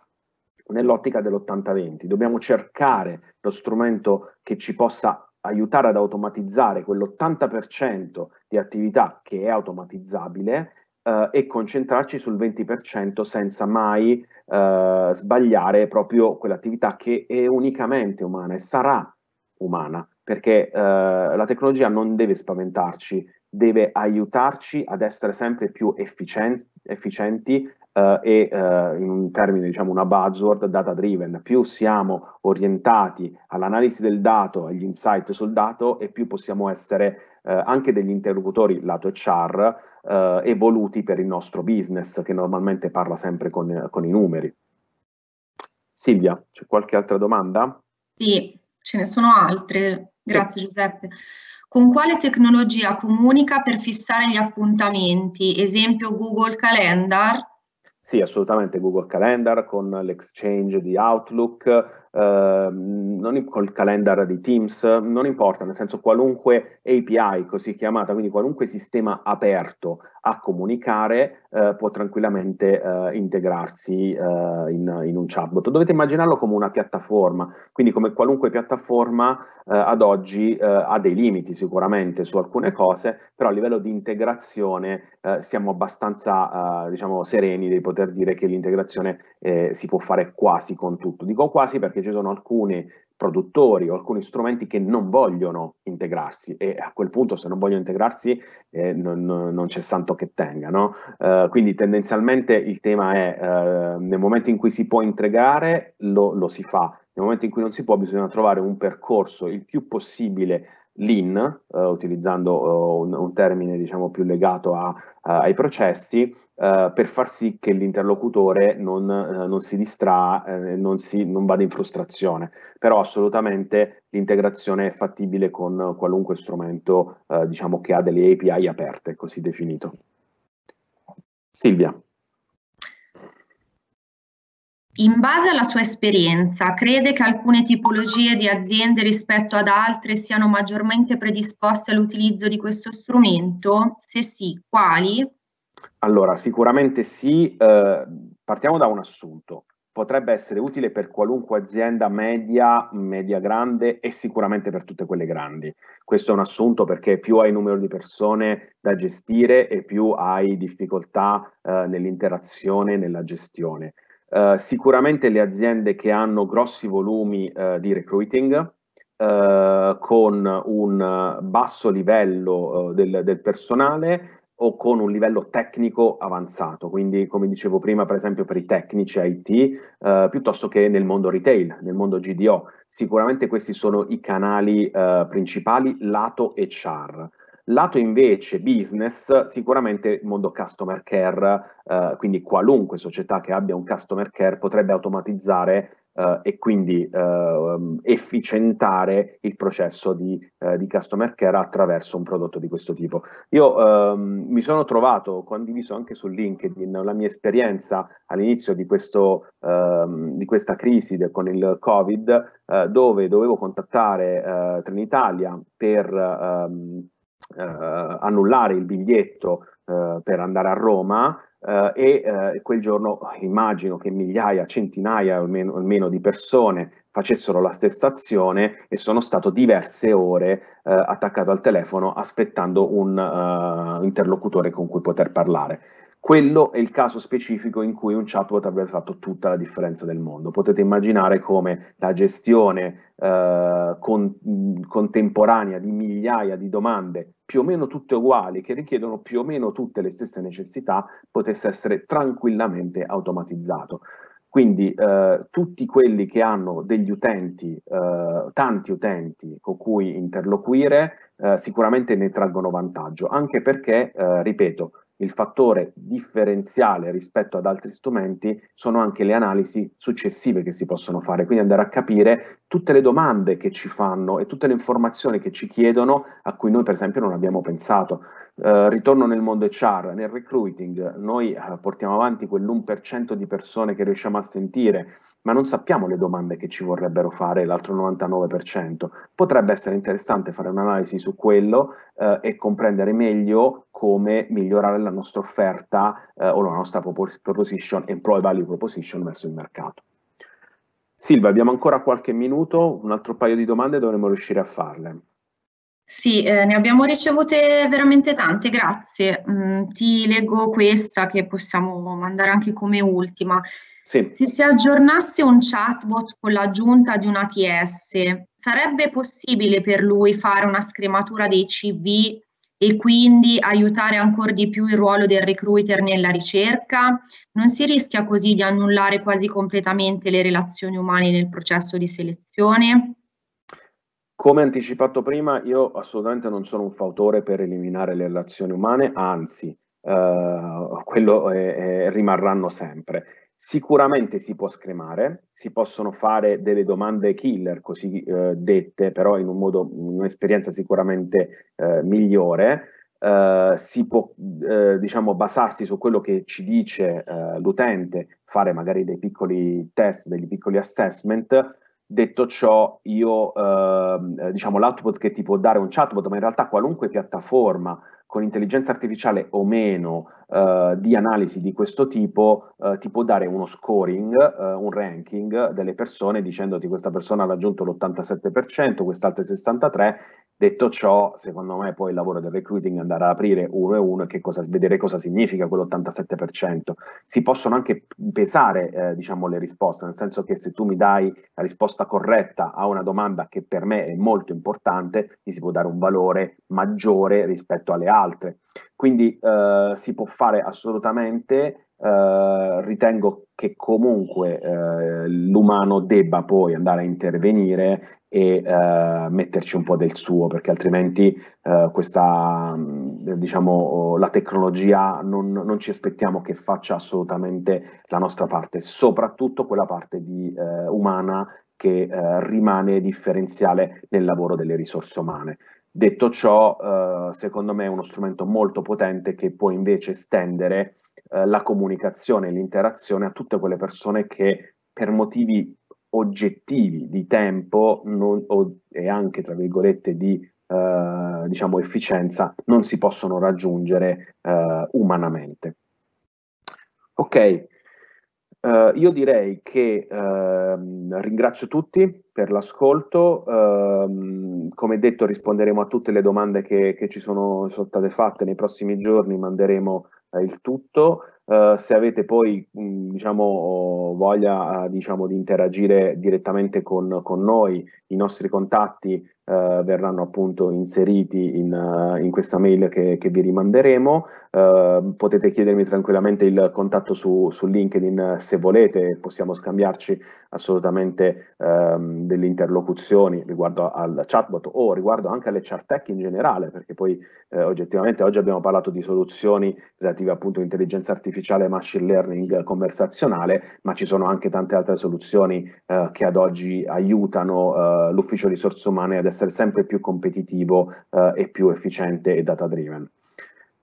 nell'ottica dell'80-20, dobbiamo cercare lo strumento che ci possa aiutare ad automatizzare quell'80% di attività che è automatizzabile eh, e concentrarci sul 20% senza mai eh, sbagliare proprio quell'attività che è unicamente umana e sarà umana, perché eh, la tecnologia non deve spaventarci deve aiutarci ad essere sempre più efficienti, efficienti eh, e eh, in un termine diciamo una buzzword data driven, più siamo orientati all'analisi del dato, agli insight sul dato e più possiamo essere eh, anche degli interlocutori lato HR eh, evoluti per il nostro business che normalmente parla sempre con, con i numeri. Silvia, c'è qualche altra domanda? Sì, ce ne sono altre. Grazie sì. Giuseppe con quale tecnologia comunica per fissare gli appuntamenti, esempio Google Calendar? Sì, assolutamente Google Calendar con l'exchange di Outlook, Ehm, non, col calendar di Teams, non importa, nel senso qualunque API così chiamata, quindi qualunque sistema aperto a comunicare eh, può tranquillamente eh, integrarsi eh, in, in, un chatbot. Dovete immaginarlo come una piattaforma, quindi come qualunque piattaforma eh, ad oggi eh, ha dei limiti sicuramente su alcune cose, però a livello di integrazione eh, siamo abbastanza diciamo, sereni di poter dire che l'integrazione si può fare quasi con tutto. Dico quasi perché ci sono alcuni produttori o alcuni strumenti che non vogliono integrarsi e a quel punto se non vogliono integrarsi eh, non, non, c'è santo che tenga. No? Eh, quindi tendenzialmente il tema è eh, nel momento in cui si può integrare lo, lo si fa, nel momento in cui non si può bisogna trovare un percorso il più possibile lean, eh, utilizzando eh, un, un, termine diciamo, più legato a, a, ai processi, eh, per far sì che l'interlocutore non, eh, non si distrae, non, non, vada in frustrazione. Però assolutamente l'integrazione è fattibile con qualunque strumento diciamo, che ha delle API aperte, così definito. Silvia in base alla sua esperienza, crede che alcune tipologie di aziende rispetto ad altre siano maggiormente predisposte all'utilizzo di questo strumento? Se sì, quali? Allora, sicuramente sì. Eh, partiamo da un assunto. Potrebbe essere utile per qualunque azienda media, media grande e sicuramente per tutte quelle grandi. Questo è un assunto perché più hai numero di persone da gestire e più hai difficoltà eh, nell'interazione e nella gestione eh, sicuramente le aziende che hanno grossi volumi uh, di recruiting uh, con un basso livello del, del, personale o con un livello tecnico avanzato, quindi come dicevo prima per esempio per i tecnici IT piuttosto che nel mondo retail, nel mondo GDO, sicuramente questi sono i canali principali lato HR. Lato invece business, sicuramente il mondo customer care, eh, quindi qualunque società che abbia un customer care potrebbe automatizzare eh, e quindi eh, efficientare il processo di, eh, di, customer care attraverso un prodotto di questo tipo. Io ehm, mi sono trovato, condiviso anche su LinkedIn la mia esperienza all'inizio di, questo, ehm, di questa crisi de, con il Covid, eh, dove dovevo contattare eh, Trenitalia per... Ehm, eh, annullare il biglietto eh, per andare a Roma eh, e quel giorno oh, immagino che migliaia, centinaia almeno, almeno di persone facessero la stessa azione e sono stato diverse ore eh, attaccato al telefono aspettando un uh, interlocutore con cui poter parlare. Quello è il caso specifico in cui un chatbot avrebbe fatto tutta la differenza del mondo. Potete immaginare come la gestione eh, con, contemporanea di migliaia di domande, più o meno tutte uguali, che richiedono più o meno tutte le stesse necessità, potesse essere tranquillamente automatizzato. Quindi eh, tutti quelli che hanno degli utenti, eh, tanti utenti con cui interloquire, eh, sicuramente ne traggono vantaggio, anche perché, eh, ripeto, il fattore differenziale rispetto ad altri strumenti sono anche le analisi successive che si possono fare, quindi andare a capire tutte le domande che ci fanno e tutte le informazioni che ci chiedono a cui noi per esempio non abbiamo pensato. Eh, ritorno nel mondo HR, nel recruiting, noi eh, portiamo avanti quell'1% di persone che riusciamo a sentire, ma non sappiamo le domande che ci vorrebbero fare l'altro 99%. Potrebbe essere interessante fare un'analisi su quello eh, e comprendere meglio come migliorare la nostra offerta eh, o la nostra proposition, employee value proposition verso il mercato. Silvia, abbiamo ancora qualche minuto, un altro paio di domande dovremmo riuscire a farle. Sì, eh, ne abbiamo ricevute veramente tante, grazie. Mm, ti leggo questa che possiamo mandare anche come ultima. Sì. Se si aggiornasse un chatbot con l'aggiunta di un ATS, sarebbe possibile per lui fare una scrematura dei CV e quindi aiutare ancora di più il ruolo del recruiter nella ricerca? Non si rischia così di annullare quasi completamente le relazioni umane nel processo di selezione? Come anticipato prima, io assolutamente non sono un fautore per eliminare le relazioni umane, anzi, eh, quello è, è, rimarranno sempre. Sicuramente si può scremare, si possono fare delle domande killer, così eh, dette, però in un modo, un'esperienza sicuramente eh, migliore. Eh, si può eh, diciamo basarsi su quello che ci dice eh, l'utente, fare magari dei piccoli test, degli piccoli assessment, Detto ciò, io eh, diciamo l'output che ti può dare un chatbot, ma in realtà qualunque piattaforma con intelligenza artificiale o meno eh, di analisi di questo tipo, eh, ti può dare uno scoring, eh, un ranking delle persone dicendoti questa persona ha raggiunto l'87%, quest'altra il 63% Detto ciò, secondo me poi il lavoro del recruiting è andare ad aprire uno e uno e cosa, vedere cosa significa quell'87%. Si possono anche pesare eh, diciamo, le risposte, nel senso che se tu mi dai la risposta corretta a una domanda che per me è molto importante, ti si può dare un valore maggiore rispetto alle altre. Quindi eh, si può fare assolutamente eh, ritengo che comunque eh, l'umano debba poi andare a intervenire e eh, metterci un po' del suo, perché altrimenti eh, questa, mm, diciamo, la tecnologia non, non, ci aspettiamo che faccia assolutamente la nostra parte, soprattutto quella parte di, eh, umana che eh, rimane differenziale nel lavoro delle risorse umane. Detto ciò, secondo me è uno strumento molto potente che può invece estendere eh, la comunicazione l'interazione a tutte quelle persone che per motivi oggettivi di tempo non, o, e anche tra virgolette di eh, diciamo efficienza non si possono raggiungere eh, umanamente. Ok, Uh, io direi che uh, ringrazio tutti per l'ascolto, uh, come detto risponderemo a tutte le domande che, che ci sono, sono, state fatte nei prossimi giorni, manderemo eh, il tutto. Uh, se avete poi mh, mm, diciamo, voglia eh, diciamo, di interagire direttamente con, con, noi, i nostri contatti Uh, verranno appunto inseriti in, uh, in questa mail che, che vi rimanderemo. Uh, potete chiedermi tranquillamente il contatto su, su, LinkedIn se volete, possiamo scambiarci assolutamente um, delle interlocuzioni riguardo al chatbot o riguardo anche alle chart tech in generale, perché poi oggettivamente oggi abbiamo parlato di soluzioni relative appunto all'intelligenza intelligenza artificiale, machine learning conversazionale, ma ci sono anche tante altre soluzioni che ad oggi aiutano l'ufficio risorse umane ad essere essere sempre più competitivo eh, e più efficiente e data driven.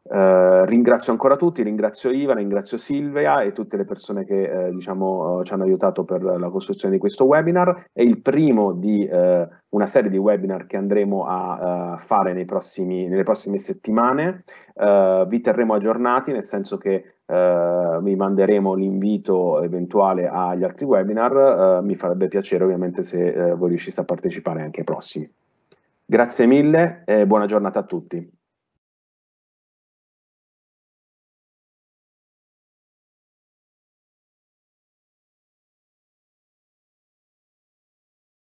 Eh, ringrazio ancora tutti, ringrazio Iva, ringrazio Silvia e tutte le persone che eh, diciamo, eh, ci hanno aiutato per la costruzione di questo webinar. È il primo di eh, una serie di webinar che andremo a uh, fare prossimi, nelle prossime settimane. Uh, vi terremo aggiornati, nel senso che uh, vi manderemo l'invito eventuale agli altri webinar. mi farebbe piacere ovviamente se voi riusciste a partecipare anche ai prossimi. Grazie mille e buona giornata a tutti.